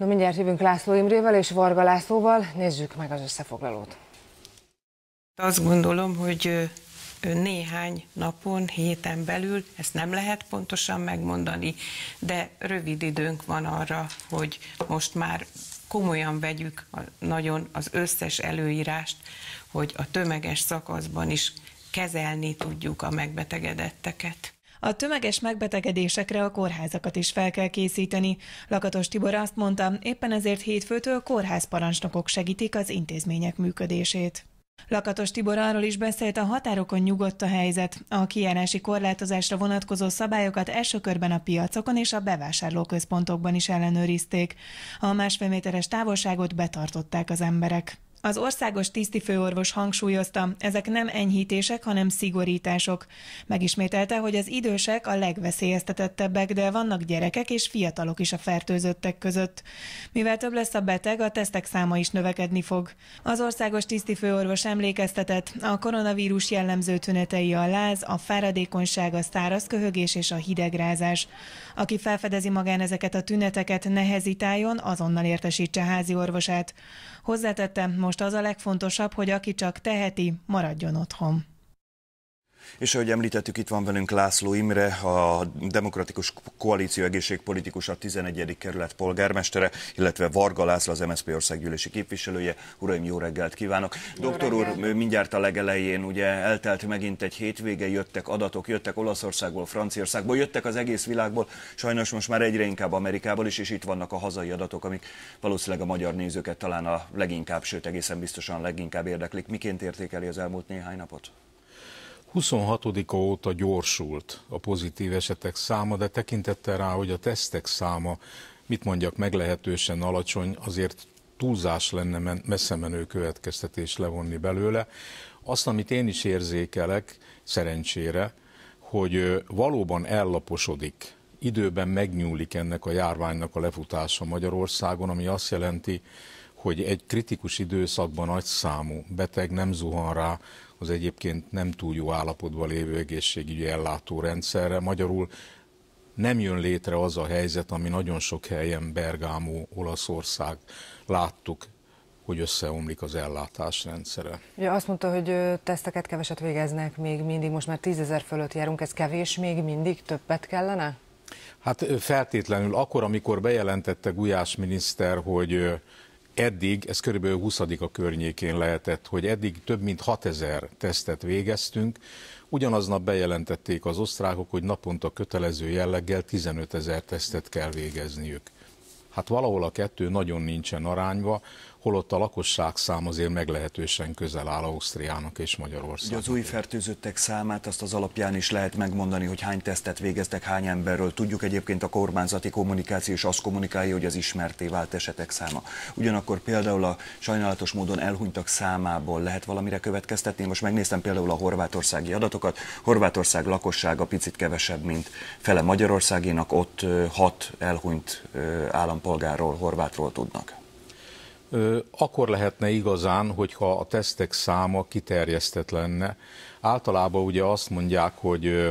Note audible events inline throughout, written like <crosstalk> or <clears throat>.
No mindjárt hívünk László Imrével és Varga Lászlóval, nézzük meg az összefoglalót. Azt gondolom, hogy néhány napon, héten belül, ezt nem lehet pontosan megmondani, de rövid időnk van arra, hogy most már komolyan vegyük a, nagyon az összes előírást, hogy a tömeges szakaszban is kezelni tudjuk a megbetegedetteket. A tömeges megbetegedésekre a kórházakat is fel kell készíteni. Lakatos Tibor azt mondta, éppen ezért hétfőtől kórházparancsnokok segítik az intézmények működését. Lakatos Tibor arról is beszélt, a határokon nyugodt a helyzet. A kijárási korlátozásra vonatkozó szabályokat első körben a piacokon és a bevásárlóközpontokban is ellenőrizték. A másfél méteres távolságot betartották az emberek. Az országos tisztifőorvos hangsúlyozta, ezek nem enyhítések, hanem szigorítások. Megismételte, hogy az idősek a legveszélyeztetettebbek, de vannak gyerekek és fiatalok is a fertőzöttek között. Mivel több lesz a beteg, a tesztek száma is növekedni fog. Az országos tisztifőorvos emlékeztetett, a koronavírus jellemző tünetei a láz, a fáradékonyság, a száraz köhögés és a hidegrázás. Aki felfedezi magán ezeket a tüneteket, nehezítájon, azonnal értesítse házi orvosát. Hozzátette, most az a legfontosabb, hogy aki csak teheti, maradjon otthon. És ahogy említettük, itt van velünk László Imre, a Demokratikus Koalíció Egészségpolitikus, a 11. kerület polgármestere, illetve Varga László, az MSZP országgyűlési képviselője. Uraim, jó reggelt kívánok! Jó Doktor reggelt. úr, mindjárt a legelején ugye eltelt megint egy hétvége, jöttek adatok, jöttek Olaszországból, Franciaországból, jöttek az egész világból, sajnos most már egyre inkább Amerikából is, és itt vannak a hazai adatok, amik valószínűleg a magyar nézőket talán a leginkább, sőt egészen biztosan leginkább érdeklik. Miként értékeli az elmúlt néhány napot? 26-a óta gyorsult a pozitív esetek száma, de tekintettel rá, hogy a tesztek száma, mit mondjak, meglehetősen alacsony, azért túlzás lenne men- messze menő következtetés levonni belőle. Azt, amit én is érzékelek, szerencsére, hogy valóban ellaposodik, időben megnyúlik ennek a járványnak a lefutása Magyarországon, ami azt jelenti, hogy egy kritikus időszakban nagyszámú számú beteg nem zuhan rá az egyébként nem túl jó állapotban lévő egészségügyi ellátórendszerre. Magyarul nem jön létre az a helyzet, ami nagyon sok helyen Bergámú, Olaszország láttuk, hogy összeomlik az rendszere. Ja, azt mondta, hogy teszteket keveset végeznek még mindig, most már tízezer fölött járunk, ez kevés még mindig, többet kellene? Hát feltétlenül akkor, amikor bejelentette Gulyás miniszter, hogy eddig, ez körülbelül 20 a környékén lehetett, hogy eddig több mint 6000 tesztet végeztünk, ugyanaznap bejelentették az osztrákok, hogy naponta kötelező jelleggel 15 ezer tesztet kell végezniük. Hát valahol a kettő nagyon nincsen arányba, holott a lakosság szám azért meglehetősen közel áll Ausztriának és Magyarországnak. az új fertőzöttek számát azt az alapján is lehet megmondani, hogy hány tesztet végeztek, hány emberről. Tudjuk egyébként a kormányzati kommunikáció is azt kommunikálja, hogy az ismerté vált esetek száma. Ugyanakkor például a sajnálatos módon elhunytak számából lehet valamire következtetni. Most megnéztem például a horvátországi adatokat. Horvátország lakossága picit kevesebb, mint fele Magyarországénak, ott hat elhunyt állampolgárról, horvátról tudnak akkor lehetne igazán, hogyha a tesztek száma kiterjesztett lenne. Általában ugye azt mondják, hogy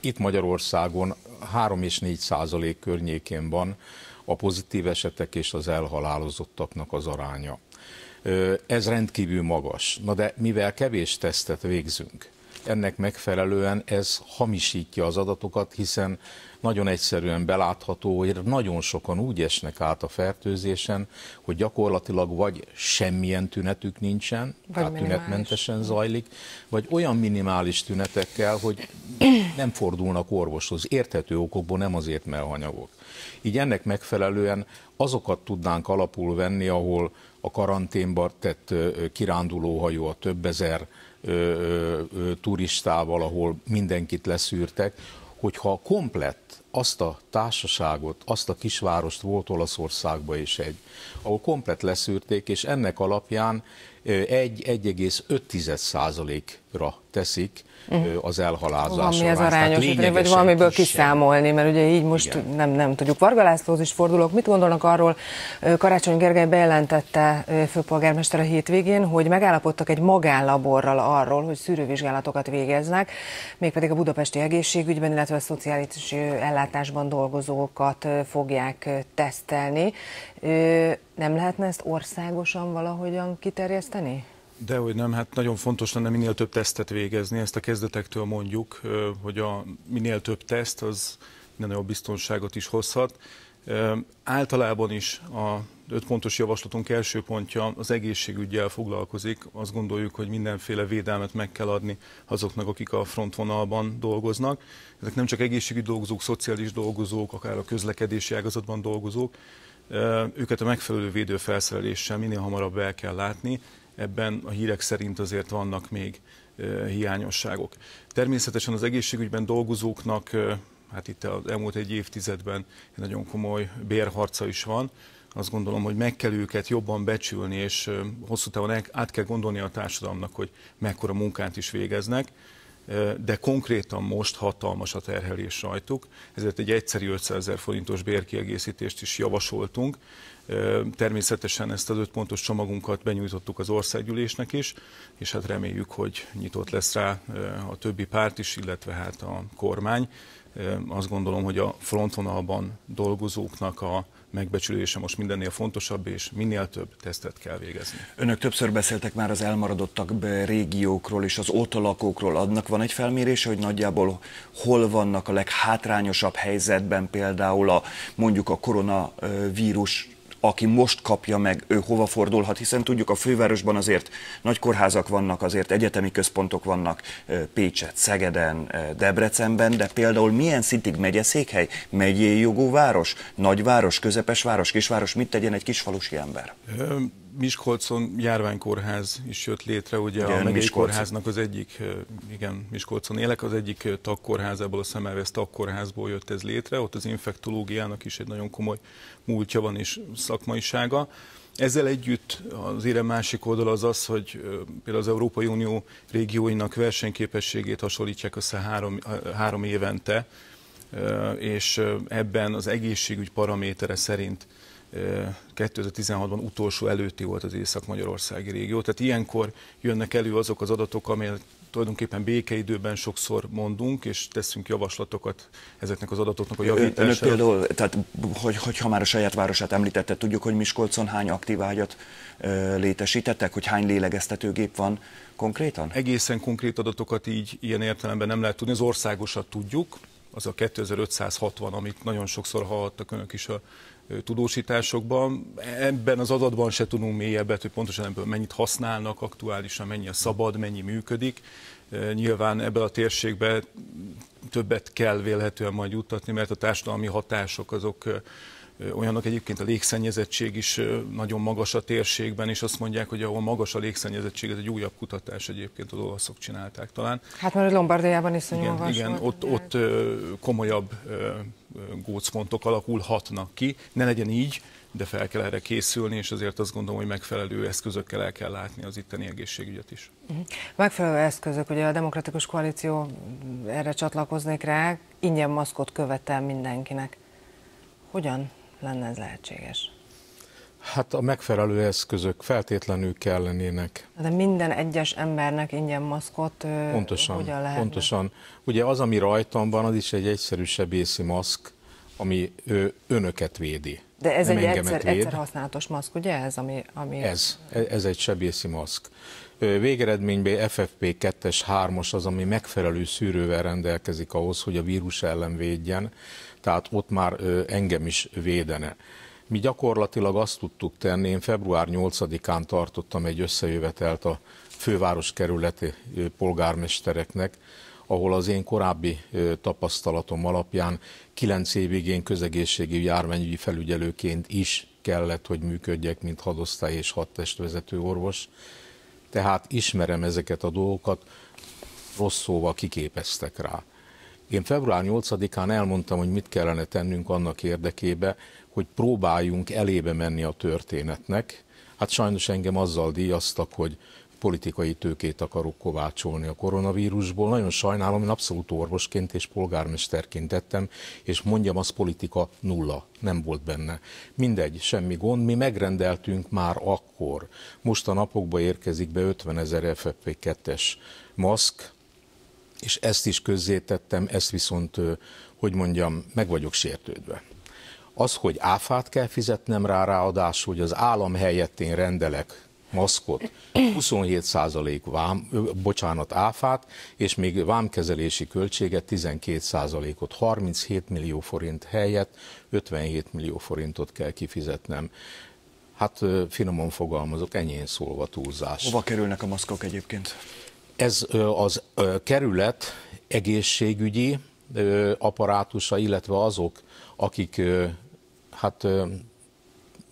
itt Magyarországon 3 és 4 százalék környékén van a pozitív esetek és az elhalálozottaknak az aránya. Ez rendkívül magas. Na de mivel kevés tesztet végzünk, ennek megfelelően ez hamisítja az adatokat, hiszen nagyon egyszerűen belátható, hogy nagyon sokan úgy esnek át a fertőzésen, hogy gyakorlatilag vagy semmilyen tünetük nincsen, vagy tünetmentesen zajlik, vagy olyan minimális tünetekkel, hogy nem fordulnak orvoshoz. Érthető okokból nem azért, mert hanyagok. Így ennek megfelelően azokat tudnánk alapul venni, ahol a karanténban tett kirándulóhajó a több ezer ö, ö, turistával, ahol mindenkit leszűrtek, hogyha komplett azt a társaságot, azt a kisvárost volt Olaszországba is egy, ahol komplett leszűrték, és ennek alapján 1,5%-ra teszik mhm. az elhalázás. Valami az arányos, idő, vagy valamiből kisebb. kiszámolni, mert ugye így most Igen. nem, nem tudjuk. Varga Lászlóhoz is fordulok. Mit gondolnak arról, Karácsony Gergely bejelentette főpolgármester a hétvégén, hogy megállapodtak egy magánlaborral arról, hogy szűrővizsgálatokat végeznek, mégpedig a budapesti egészségügyben, illetve a szociális ellátásban dolgozókat fogják tesztelni. Nem lehetne ezt országosan valahogyan kiterjeszteni? Dehogy nem, hát nagyon fontos lenne minél több tesztet végezni, ezt a kezdetektől mondjuk, hogy a minél több teszt az minél olyan biztonságot is hozhat. Általában is a öt pontos javaslatunk első pontja az egészségügyel foglalkozik. Azt gondoljuk, hogy mindenféle védelmet meg kell adni azoknak, akik a frontvonalban dolgoznak. Ezek nem csak egészségügyi dolgozók, szociális dolgozók, akár a közlekedési ágazatban dolgozók, őket a megfelelő védőfelszereléssel minél hamarabb el kell látni, ebben a hírek szerint azért vannak még hiányosságok. Természetesen az egészségügyben dolgozóknak, hát itt az elmúlt egy évtizedben egy nagyon komoly bérharca is van, azt gondolom, hogy meg kell őket jobban becsülni, és hosszú távon át kell gondolni a társadalomnak, hogy mekkora munkát is végeznek de konkrétan most hatalmas a terhelés rajtuk, ezért egy egyszerű 500 ezer forintos bérkiegészítést is javasoltunk. Természetesen ezt az öt pontos csomagunkat benyújtottuk az országgyűlésnek is, és hát reméljük, hogy nyitott lesz rá a többi párt is, illetve hát a kormány. Azt gondolom, hogy a frontvonalban dolgozóknak a megbecsülése most mindennél fontosabb, és minél több tesztet kell végezni. Önök többször beszéltek már az elmaradottak régiókról és az ott lakókról. Adnak van egy felmérése, hogy nagyjából hol vannak a leghátrányosabb helyzetben például a mondjuk a koronavírus aki most kapja meg, ő hova fordulhat, hiszen tudjuk a fővárosban azért nagy kórházak vannak, azért egyetemi központok vannak Pécset, Szegeden, Debrecenben, de például milyen szintig székhely, megyei jogú város, nagyváros, közepes város, kisváros, mit tegyen egy kisfalusi ember? Miskolcon járványkórház is jött létre, ugye igen, a megyei Miskolcon. kórháznak az egyik, igen, Miskolcon élek, az egyik tagkórházából, a Szemelvesz tagkórházból jött ez létre, ott az infektológiának is egy nagyon komoly múltja van és szakmaisága. Ezzel együtt az érem másik oldal az az, hogy például az Európai Unió régióinak versenyképességét hasonlítják össze három, három évente, és ebben az egészségügy paramétere szerint 2016-ban utolsó előtti volt az Észak-Magyarországi régió. Tehát ilyenkor jönnek elő azok az adatok, amelyek tulajdonképpen békeidőben sokszor mondunk, és teszünk javaslatokat ezeknek az adatoknak a javítására. Önök például, tehát hogy, hogy már a saját városát említette, tudjuk, hogy Miskolcon hány aktív ágyat ö, létesítettek, hogy hány lélegeztetőgép van konkrétan? Egészen konkrét adatokat így ilyen értelemben nem lehet tudni, az országosat tudjuk, az a 2560, amit nagyon sokszor hallottak önök is a tudósításokban. Ebben az adatban se tudunk mélyebbet, hogy pontosan ebből mennyit használnak aktuálisan, mennyi a szabad, mennyi működik. Nyilván ebben a térségben többet kell vélhetően majd juttatni, mert a társadalmi hatások azok olyanok egyébként a légszennyezettség is nagyon magas a térségben, és azt mondják, hogy ahol magas a légszennyezettség, ez egy újabb kutatás egyébként az olaszok csinálták talán. Hát már Lombardiában iszonyú igen, magas Igen, volt, ott, ott komolyabb gócpontok alakulhatnak ki. Ne legyen így, de fel kell erre készülni, és azért azt gondolom, hogy megfelelő eszközökkel el kell látni az itteni egészségügyet is. Mhm. Megfelelő eszközök, ugye a Demokratikus Koalíció erre csatlakoznék rá, ingyen maszkot követel mindenkinek. Hogyan? lenne ez lehetséges? Hát a megfelelő eszközök feltétlenül kell lennének. De minden egyes embernek ingyen maszkot pontosan, hogyan lehetne? Pontosan. Ugye az, ami rajtam van, az is egy egyszerű sebészi maszk, ami önöket védi. De ez egy egyszer, egyszer használatos maszk, ugye ez? Ami, ami... Ez, e-, ez egy sebészi maszk. Végeredményben FFP2-es, 3 os az, ami megfelelő szűrővel rendelkezik ahhoz, hogy a vírus ellen védjen, tehát ott már engem is védene. Mi gyakorlatilag azt tudtuk tenni, én február 8-án tartottam egy összejövetelt a főváros kerületi polgármestereknek, ahol az én korábbi tapasztalatom alapján kilenc évig én közegészségügyi járványügyi felügyelőként is kellett, hogy működjek, mint hadosztály és hadtestvezető orvos. Tehát ismerem ezeket a dolgokat, rossz szóval kiképeztek rá. Én február 8-án elmondtam, hogy mit kellene tennünk annak érdekébe, hogy próbáljunk elébe menni a történetnek. Hát sajnos engem azzal díjaztak, hogy politikai tőkét akarok kovácsolni a koronavírusból. Nagyon sajnálom, én abszolút orvosként és polgármesterként tettem, és mondjam, az politika nulla, nem volt benne. Mindegy, semmi gond, mi megrendeltünk már akkor. Most a napokba érkezik be 50 ezer FFP2-es maszk, és ezt is közzétettem, ezt viszont, hogy mondjam, meg vagyok sértődve. Az, hogy áfát kell fizetnem rá, ráadásul, hogy az állam helyett én rendelek maszkot, 27% <clears throat> százalék vám, bocsánat, áfát, és még vámkezelési költséget 12 százalékot 37 millió forint helyett 57 millió forintot kell kifizetnem. Hát finoman fogalmazok, enyén szólva túlzás. Hova kerülnek a maszkok egyébként? Ez az kerület egészségügyi apparátusa, illetve azok, akik hát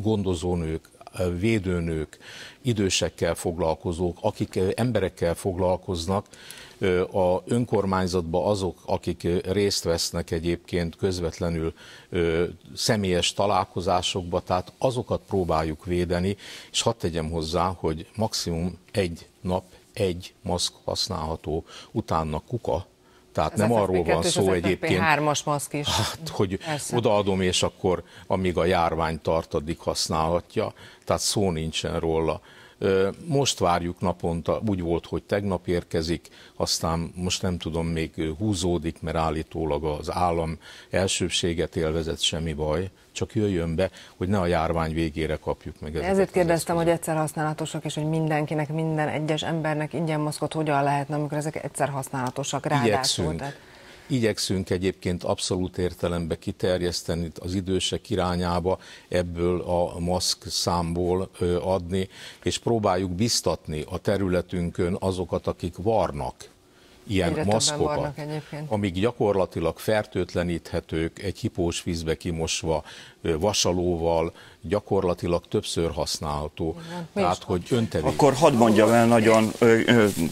gondozónők, védőnők, idősekkel foglalkozók, akik emberekkel foglalkoznak, a önkormányzatba azok, akik részt vesznek egyébként közvetlenül személyes találkozásokba, tehát azokat próbáljuk védeni, és hadd tegyem hozzá, hogy maximum egy nap egy maszk használható, utána kuka, tehát az nem arról van szó egyébként, maszk is hát, hogy Elszem. odaadom, és akkor amíg a járvány tart, addig használhatja. Tehát szó nincsen róla. Most várjuk naponta, úgy volt, hogy tegnap érkezik, aztán most nem tudom, még húzódik, mert állítólag az állam elsőbséget élvezett, semmi baj, csak jöjjön be, hogy ne a járvány végére kapjuk meg ezeket. Ezért kérdeztem, hogy egyszer használatosak, és hogy mindenkinek, minden egyes embernek ingyen maszkot hogyan lehetne, amikor ezek egyszer használatosak ráadásul. Igyekszünk. Igyekszünk egyébként abszolút értelembe kiterjeszteni az idősek irányába ebből a maszk számból adni, és próbáljuk biztatni a területünkön azokat, akik varnak ilyen Egyre maszkokat, amik gyakorlatilag fertőtleníthetők, egy hipós vízbe kimosva, vasalóval, gyakorlatilag többször használható. Igen. Tehát, hogy öntevés. Akkor hadd mondjam el nagyon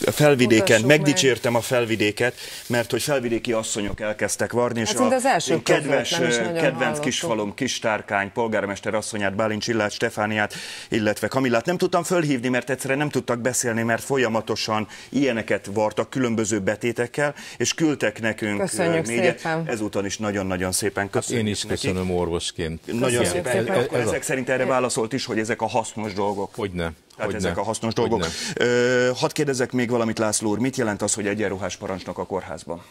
felvidéken, megdicsértem a felvidéket, mert hogy felvidéki asszonyok elkezdtek varni, és hát, a az első kedves, kedvenc kisfalom, kistárkány, polgármester asszonyát, Bálint Csillát, Stefániát, illetve Kamillát nem tudtam fölhívni, mert egyszerűen nem tudtak beszélni, mert folyamatosan ilyeneket vartak, különböző betétekkel, és küldtek nekünk Köszönjük négyet. Szépen. Ezúton is nagyon-nagyon szépen köszönjük hát Én is köszönöm neki. orvosként. Nagyon köszönjük szépen. szépen. Ez, ez ezek a... szerint erre válaszolt is, hogy ezek a hasznos dolgok. Hogy ne. Tehát hogy ezek ne. a hasznos hogy dolgok. Ö, hadd kérdezek még valamit, László úr, mit jelent az, hogy egyenruhás parancsnok a kórházban?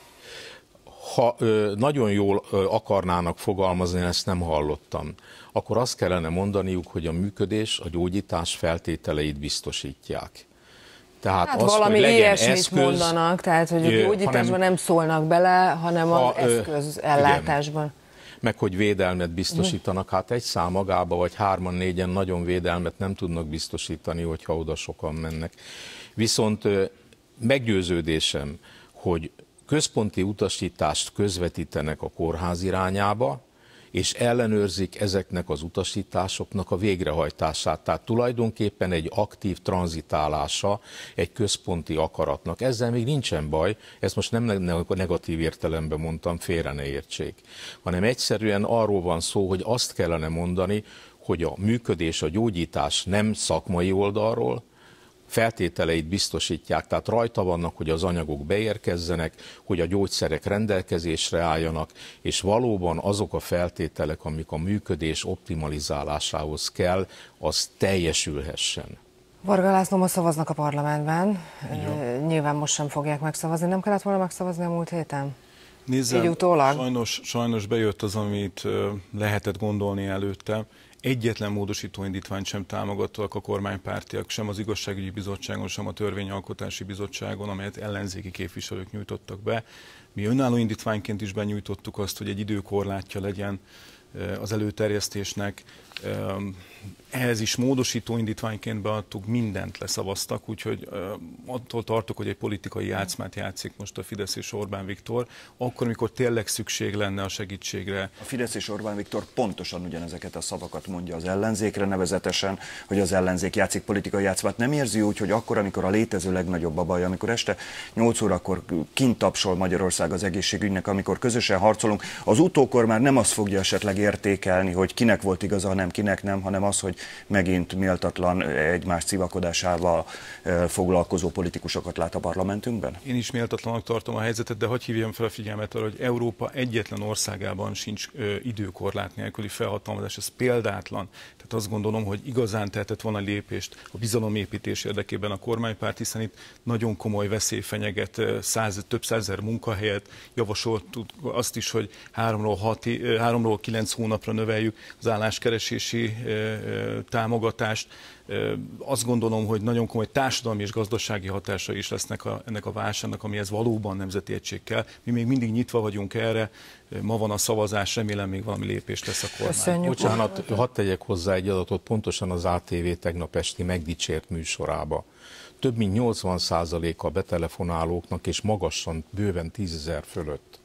Ha ö, nagyon jól ö, akarnának fogalmazni, ezt nem hallottam, akkor azt kellene mondaniuk, hogy a működés a gyógyítás feltételeit biztosítják. Tehát hát az, valami hogy ilyesmit eszköz, mondanak, tehát hogy a gyógyításban nem szólnak bele, hanem az eszköz ellátásban. Igen meg hogy védelmet biztosítanak. Hát egy szám magába, vagy hárman, négyen nagyon védelmet nem tudnak biztosítani, hogyha oda sokan mennek. Viszont meggyőződésem, hogy központi utasítást közvetítenek a kórház irányába, és ellenőrzik ezeknek az utasításoknak a végrehajtását. Tehát tulajdonképpen egy aktív tranzitálása egy központi akaratnak. Ezzel még nincsen baj, ezt most nem negatív értelemben mondtam, félre ne értsék, hanem egyszerűen arról van szó, hogy azt kellene mondani, hogy a működés, a gyógyítás nem szakmai oldalról, feltételeit biztosítják, tehát rajta vannak, hogy az anyagok beérkezzenek, hogy a gyógyszerek rendelkezésre álljanak, és valóban azok a feltételek, amik a működés optimalizálásához kell, az teljesülhessen. Varga László ma szavaznak a parlamentben, Jó. nyilván most sem fogják megszavazni, nem kellett volna megszavazni a múlt héten? Nézzem, Sajnos, sajnos bejött az, amit lehetett gondolni előtte egyetlen módosító indítványt sem támogattak a kormánypártiak, sem az igazságügyi bizottságon, sem a törvényalkotási bizottságon, amelyet ellenzéki képviselők nyújtottak be. Mi önálló indítványként is benyújtottuk azt, hogy egy időkorlátja legyen eh, az előterjesztésnek, ehhez is módosító indítványként beadtuk, mindent leszavaztak, úgyhogy attól tartok, hogy egy politikai játszmát játszik most a Fidesz és Orbán Viktor, akkor, amikor tényleg szükség lenne a segítségre. A Fidesz és Orbán Viktor pontosan ugyanezeket a szavakat mondja az ellenzékre, nevezetesen, hogy az ellenzék játszik politikai játszmát. Nem érzi úgy, hogy akkor, amikor a létező legnagyobb a baj, amikor este 8 órakor kint tapsol Magyarország az egészségügynek, amikor közösen harcolunk, az utókor már nem azt fogja esetleg értékelni, hogy kinek volt igaza, hanem nem, kinek nem, hanem az, hogy megint méltatlan egymás civakodásával foglalkozó politikusokat lát a parlamentünkben? Én is méltatlanak tartom a helyzetet, de hogy hívjam fel a figyelmet arra, hogy Európa egyetlen országában sincs ö, időkorlát nélküli felhatalmazás, ez példátlan. Tehát azt gondolom, hogy igazán tehetett volna lépést a bizalomépítés érdekében a kormánypárt, hiszen itt nagyon komoly veszély fenyeget, száz, több százer munkahelyet, javasolt, azt is, hogy háromról ról 9 hónapra növeljük az álláskeresést, keresési támogatást. Azt gondolom, hogy nagyon komoly társadalmi és gazdasági hatásai is lesznek a, ennek a válságnak, amihez valóban nemzeti egység kell. Mi még mindig nyitva vagyunk erre, ma van a szavazás, remélem még valami lépés lesz a kormány. Köszönjük. Bocsánat, hadd tegyek hozzá egy adatot, pontosan az ATV tegnap esti megdicsért műsorába több mint 80%-a betelefonálóknak és magasan bőven 10 fölött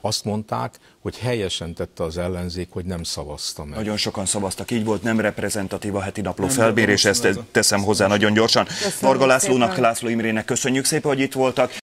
azt mondták, hogy helyesen tette az ellenzék, hogy nem szavazta meg. Nagyon sokan szavaztak, így volt, nem reprezentatív a heti napló nem ezt teszem hozzá nagyon gyorsan. Varga Lászlónak, László Imrének köszönjük szépen, hogy itt voltak.